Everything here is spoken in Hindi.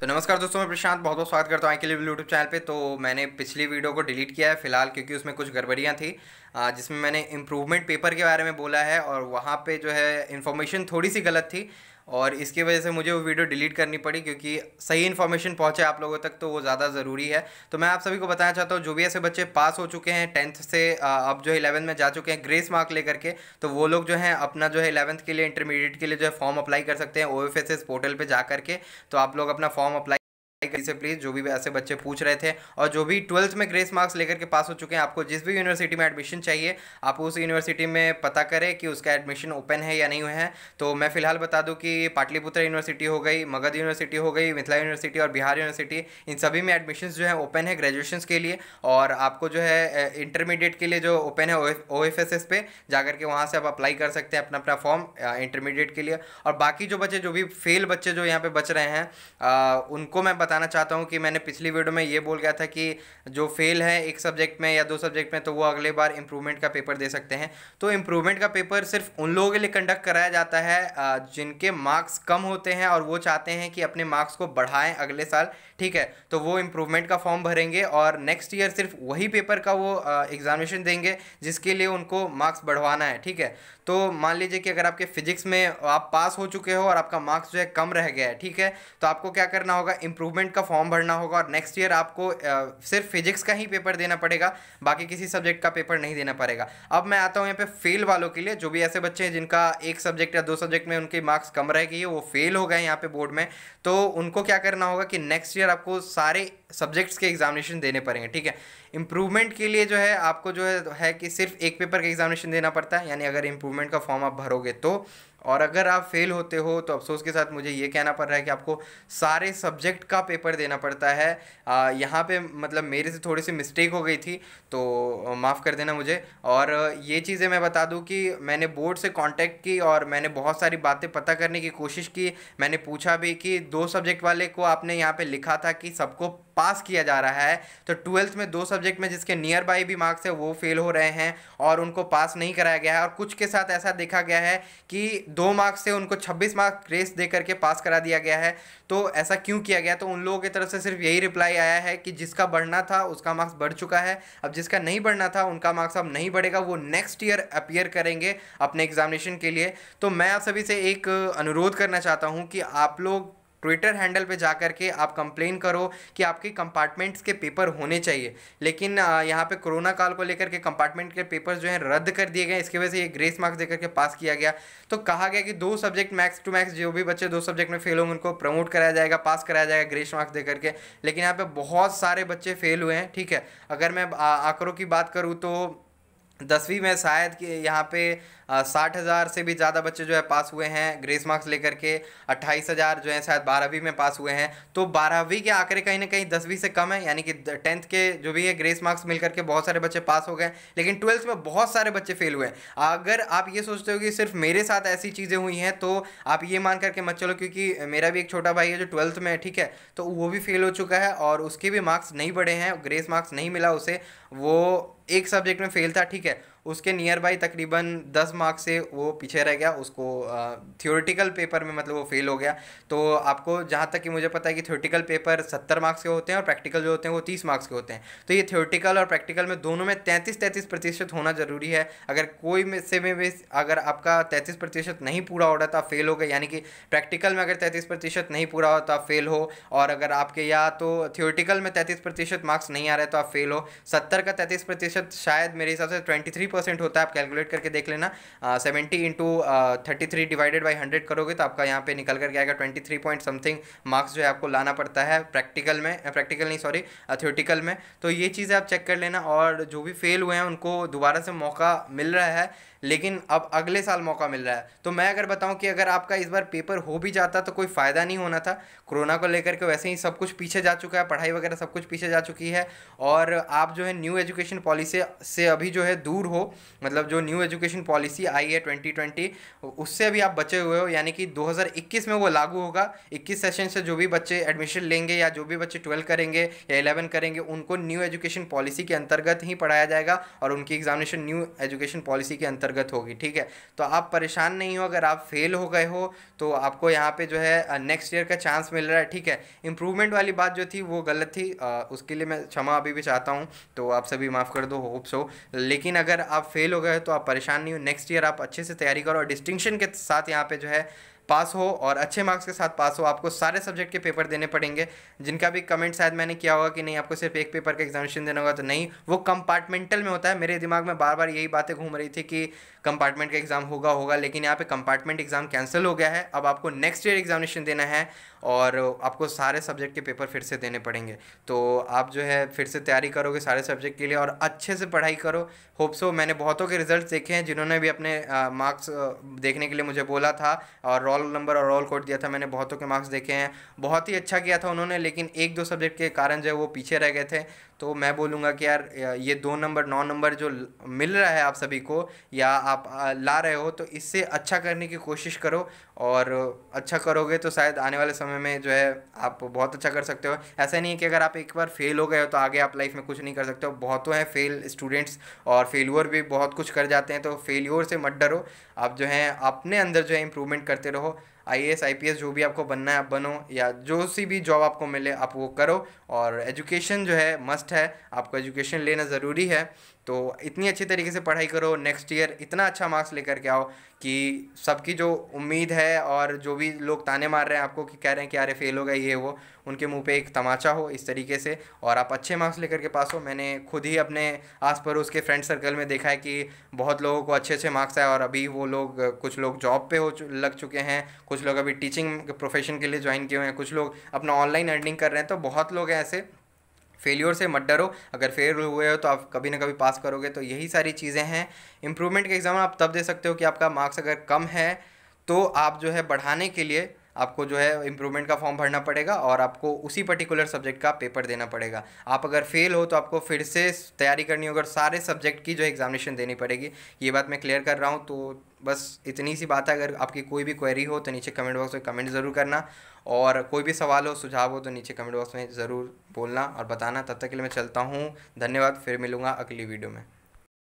तो नमस्कार दोस्तों मैं प्रशांत बहुत बहुत स्वागत करता हूँ आई के लिए यूट्यूब चैनल पे तो मैंने पिछली वीडियो को डिलीट किया है फिलहाल क्योंकि उसमें कुछ गड़बड़ियाँ थी जिसमें मैंने इम्प्रूवमेंट पेपर के बारे में बोला है और वहाँ पे जो है इन्फॉर्मेशन थोड़ी सी गलत थी और इसकी वजह से मुझे वो वीडियो डिलीट करनी पड़ी क्योंकि सही इन्फॉर्मेशन पहुंचे आप लोगों तक तो वो ज़्यादा ज़रूरी है तो मैं आप सभी को बताना चाहता हूँ जो भी ऐसे बच्चे पास हो चुके हैं टेंथ से अब जो है इलेवंथ में जा चुके हैं ग्रेस मार्क लेकर के तो वो लोग जो है अपना जो है इलेवंथ के लिए इंटरमीडिएट के लिए जो है फॉर्म अप्लाई कर सकते हैं ओ पोर्टल पर जा करके तो आप लोग अपना फॉर्म अप्लाई करिए से प्लीज़ जो भी ऐसे बच्चे पूछ रहे थे और जो भी ट्वेल्थ में ग्रेस मार्क्स लेकर के पास हो चुके हैं आपको जिस भी यूनिवर्सिटी में एडमिशन चाहिए आप उस यूनिवर्सिटी में पता करें कि उसका एडमिशन ओपन है या नहीं हुआ है तो मैं फिलहाल बता दूँ कि पाटलिपुत्र यूनिवर्सिटी हो गई मगध यूनिवर्सिटी हो गई मिथिला यूनिवर्सिटी और बिहार यूनिवर्सिटी इन सभी में एडमिशन जो है ओपन है ग्रेजुएशन के लिए और आपको जो है इंटरमीडिएट के लिए जो ओपन है ओ एफ एस एस पे जा करके वहाँ से आप अप्लाई कर सकते हैं अपना अपना फॉर्म इंटरमीडिएट के लिए और बाकी जो बच्चे जो भी फेल बच्चे जो यहाँ पे बच रहे हैं आ, उनको मैं बता बताना चाहता हूँ कि मैंने पिछली वीडियो में ये बोल गया था कि जो फेल है एक सब्जेक्ट में या दो सब्जेक्ट में तो वो अगले बार इम्प्रूवमेंट का पेपर दे सकते हैं तो इम्प्रूवमेंट का पेपर सिर्फ उन लोगों के लिए कंडक्ट कराया जाता है जिनके मार्क्स कम होते हैं और वो चाहते हैं कि अपने मार्क्स को बढ़ाएं अगले साल ठीक है तो वो इम्प्रूवमेंट का फॉर्म भरेंगे और नेक्स्ट ईयर सिर्फ वही पेपर का वो एग्जामिनेशन देंगे जिसके लिए उनको मार्क्स बढ़वाना है ठीक है तो मान लीजिए कि अगर आपके फिजिक्स में आप पास हो चुके हो और आपका मार्क्स जो है कम रह गया है ठीक है तो आपको क्या करना होगा इम्प्रूवमेंट गवर्नमेंट का फॉर्म भरना होगा और नेक्स्ट ईयर आपको सिर्फ फिजिक्स का ही पेपर देना पड़ेगा बाकी किसी सब्जेक्ट का पेपर नहीं देना पड़ेगा अब मैं आता हूँ यहाँ पे फेल वालों के लिए जो भी ऐसे बच्चे हैं जिनका एक सब्जेक्ट या दो सब्जेक्ट में उनके मार्क्स कम रह गई है वो फेल हो गए यहाँ पे बोर्ड में तो उनको क्या करना होगा कि नेक्स्ट ईयर आपको सारे सब्जेक्ट्स के एग्जामिनेशन देने पड़ेंगे ठीक है इम्प्रूवमेंट के लिए जो है आपको जो है, है कि सिर्फ एक पेपर का एग्जामिनेशन देना पड़ता है यानी अगर इम्प्रूवमेंट का फॉर्म आप भरोगे तो और अगर आप फेल होते हो तो अफसोस के साथ मुझे ये कहना पड़ रहा है कि आपको सारे सब्जेक्ट का पेपर देना पड़ता है यहाँ पे मतलब मेरे से थोड़ी सी मिस्टेक हो गई थी तो माफ़ कर देना मुझे और ये चीज़ें मैं बता दूँ कि मैंने बोर्ड से कांटेक्ट की और मैंने बहुत सारी बातें पता करने की कोशिश की मैंने पूछा भी कि दो सब्जेक्ट वाले को आपने यहाँ पर लिखा था कि सबको पास किया जा रहा है तो ट्वेल्थ में दो सब्जेक्ट में जिसके नियर बाई भी मार्क्स है वो फेल हो रहे हैं और उनको पास नहीं कराया गया है और कुछ के साथ ऐसा देखा गया है कि दो मार्क्स से उनको छब्बीस मार्क्स ग्रेस दे करके पास करा दिया गया है तो ऐसा क्यों किया गया तो उन लोगों की तरफ से सिर्फ यही रिप्लाई आया है कि जिसका बढ़ना था उसका मार्क्स बढ़ चुका है अब जिसका नहीं बढ़ना था उनका मार्क्स अब नहीं बढ़ेगा वो नेक्स्ट ईयर अपियर करेंगे अपने एग्जामिनेशन के लिए तो मैं आप सभी से एक अनुरोध करना चाहता हूँ कि आप लोग ट्विटर हैंडल पे जा कर के आप कंप्लेन करो कि आपके कंपार्टमेंट्स के पेपर होने चाहिए लेकिन यहाँ पे कोरोना काल को लेकर के कंपार्टमेंट के पेपर जो हैं रद्द कर दिए गए इसकी वजह से ये ग्रेस मार्क्स देकर के पास किया गया तो कहा गया कि दो सब्जेक्ट मैक्स टू मैक्स जो भी बच्चे दो सब्जेक्ट में फेल होंगे उनको प्रमोट कराया जाएगा पास कराया जाएगा ग्रेस मार्क्स दे करके लेकिन यहाँ पर बहुत सारे बच्चे फेल हुए हैं ठीक है अगर मैं आंकड़ों की बात करूँ तो दसवीं में शायद यहाँ पे साठ हज़ार से भी ज़्यादा बच्चे जो है पास हुए हैं ग्रेस मार्क्स लेकर के अट्ठाईस हज़ार जो है शायद बारहवीं में पास हुए हैं तो बारहवीं के आंकड़े कहीं ना कहीं दसवीं से कम है यानी कि टेंथ के जो भी है ग्रेस मार्क्स मिल करके बहुत सारे बच्चे पास हो गए लेकिन ट्वेल्थ में बहुत सारे बच्चे फेल हुए अगर आप ये सोचते हो कि सिर्फ मेरे साथ ऐसी चीज़ें हुई हैं तो आप ये मान करके मत चलो क्योंकि मेरा भी एक छोटा भाई है जो ट्वेल्थ में है ठीक है तो वो भी फेल हो चुका है और उसके भी मार्क्स नहीं बढ़े हैं ग्रेस मार्क्स नहीं मिला उसे वो एक सब्जेक्ट में फेल था ठीक है उसके नियर बाई तकरीबन दस मार्क्स से वो पीछे रह गया उसको थियोरटिकल पेपर में मतलब वो फेल हो गया तो आपको जहाँ तक कि मुझे पता है कि थियोरटिकल पेपर सत्तर मार्क्स के होते हैं और प्रैक्टिकल जो होते हैं वो तीस मार्क्स के होते हैं तो ये थियोरटिकल और प्रैक्टिकल में दोनों में तैंतीस तैंतीस प्रतिशत होना ज़रूरी है अगर कोई में से में भी अगर आपका तैंतीस प्रतिशत नहीं पूरा हो रहा था फेल हो गए यानी कि प्रैक्टिकल में अगर तैंतीस प्रतिशत नहीं पूरा हो तो आप फेल हो और अगर आपके या तो थियोरटिकल में तैंतीस प्रतिशत मार्क्स नहीं आ रहे तो आप फेल हो सत्तर का तैंतीस प्रतिशत शायद मेरे हिसाब से ट्वेंटी थ्री परसेंट होता है आप कैलकुलेट करके देख लेना seventy into thirty three divided by hundred करोगे तो आपका यहाँ पे निकल करके आएगा twenty three point something marks जो है आपको लाना पड़ता है प्रैक्टिकल में प्रैक्टिकल नहीं सॉरी थ्योटिकल में तो ये चीज़ें आप चेक कर लेना और जो भी फेल हुए हैं उनको दोबारा से मौका मिल रहा है लेकिन अब अगले साल मौका मिल रहा है तो मैं अगर बताऊं कि अगर आपका इस बार पेपर हो भी जाता तो कोई फ़ायदा नहीं होना था कोरोना को लेकर के वैसे ही सब कुछ पीछे जा चुका है पढ़ाई वगैरह सब कुछ पीछे जा चुकी है और आप जो है न्यू एजुकेशन पॉलिसी से अभी जो है दूर हो हो मतलब जो न्यू एजुकेशन पॉलिसी आई है 2020 उससे भी आप बचे हुए हो यानी कि 2021 में वो लागू होगा 21 सेशन से जो भी बच्चे एडमिशन लेंगे या जो भी बच्चे ट्वेल्व करेंगे या इलेवन करेंगे उनको न्यू एजुकेशन पॉलिसी के अंतर्गत ही पढ़ाया जाएगा और उनकी एग्जामिनेशन न्यू एजुकेशन पॉलिसी के अंतर्गत होगी ठीक है तो आप परेशान नहीं हो अगर आप फेल हो गए हो तो आपको यहाँ पे जो है नेक्स्ट ईयर का चांस मिल रहा है ठीक है इंप्रूवमेंट वाली बात जो थी वो गलत थी उसके लिए मैं क्षमा अभी भी चाहता हूँ तो आप सभी माफ़ कर दो होप्स हो लेकिन अगर आप फेल हो गए तो आप परेशान नहीं हो नेक्स्ट ईयर आप अच्छे से तैयारी करो और डिस्टिंक्शन के साथ यहाँ पे जो है पास हो और अच्छे मार्क्स के साथ पास हो आपको सारे सब्जेक्ट के पेपर देने पड़ेंगे जिनका भी कमेंट शायद मैंने किया होगा कि नहीं आपको सिर्फ एक पेपर का एग्जामिनेशन देना होगा तो नहीं वो कंपार्टमेंटल में होता है मेरे दिमाग में बार बार यही बातें घूम रही थी कि कंपार्टमेंट का एग्ज़ाम होगा होगा लेकिन यहाँ पे कंपार्टमेंट एग्ज़ाम कैंसिल हो गया है अब आपको नेक्स्ट ईयर एग्जामिनेशन देना है और आपको सारे सब्जेक्ट के पेपर फिर से देने पड़ेंगे तो आप जो है फिर से तैयारी करोगे सारे सब्जेक्ट के लिए और अच्छे से पढ़ाई करो होप सो मैंने बहुतों के रिजल्ट देखे हैं जिन्होंने भी अपने मार्क्स देखने के लिए मुझे बोला था और रोल नंबर और रोल कोड दिया था मैंने बहुतों के मार्क्स देखे हैं बहुत ही अच्छा किया था उन्होंने लेकिन एक दो सब्जेक्ट के कारण जो है वो पीछे रह गए थे तो मैं बोलूँगा कि यार ये दो नंबर नौ नंबर जो मिल रहा है आप सभी को या आप ला रहे हो तो इससे अच्छा करने की कोशिश करो और अच्छा करोगे तो शायद आने वाले समय में जो है आप बहुत अच्छा कर सकते हो ऐसा नहीं है कि अगर आप एक बार फेल हो गए हो तो आगे आप लाइफ में कुछ नहीं कर सकते हो बहुतों हैं फेल स्टूडेंट्स और फेल्योर भी बहुत कुछ कर जाते हैं तो फेल्योर से मत डरो आप जो हैं अपने अंदर जो है इम्प्रूवमेंट करते रहो आई एस जो भी आपको बनना है आप बनो या जो सी भी जॉब आपको मिले आप वो करो और एजुकेशन जो है मस्ट है आपको एजुकेशन लेना ज़रूरी है तो इतनी अच्छी तरीके से पढ़ाई करो नेक्स्ट ईयर इतना अच्छा मार्क्स लेकर के आओ कि सबकी जो उम्मीद है और जो भी लोग ताने मार रहे हैं आपको कि कह रहे हैं कि अरे फेल हो गए ये वो उनके मुंह पे एक तमाचा हो इस तरीके से और आप अच्छे मार्क्स लेकर के पास हो मैंने खुद ही अपने आस पड़ोस के फ्रेंड सर्कल में देखा है कि बहुत लोगों को अच्छे अच्छे मार्क्स आए और अभी वो लोग कुछ लोग जॉब पर हो लग चुके हैं कुछ लोग अभी टीचिंग प्रोफेशन के लिए ज्वाइन किए हुए हैं कुछ लोग अपना ऑनलाइन अर्निंग कर रहे हैं तो बहुत लोग ऐसे फेलियर से मत डरो अगर फेल हुए हो तो आप कभी ना कभी पास करोगे तो यही सारी चीज़ें हैं इम्प्रूवमेंट के एग्ज़ाम आप तब दे सकते हो कि आपका मार्क्स अगर कम है तो आप जो है बढ़ाने के लिए आपको जो है इम्प्रूवमेंट का फॉर्म भरना पड़ेगा और आपको उसी पर्टिकुलर सब्जेक्ट का पेपर देना पड़ेगा आप अगर फेल हो तो आपको फिर से तैयारी करनी होगी और सारे सब्जेक्ट की जो एग्जामिनेशन देनी पड़ेगी ये बात मैं क्लियर कर रहा हूँ तो बस इतनी सी बात है अगर आपकी कोई भी क्वेरी हो तो नीचे कमेंट बॉक्स में कमेंट ज़रूर करना और कोई भी सवाल हो सुझाव हो तो नीचे कमेंट बॉक्स में ज़रूर बोलना और बताना तब तक के लिए मैं चलता हूँ धन्यवाद फिर मिलूँगा अगली वीडियो में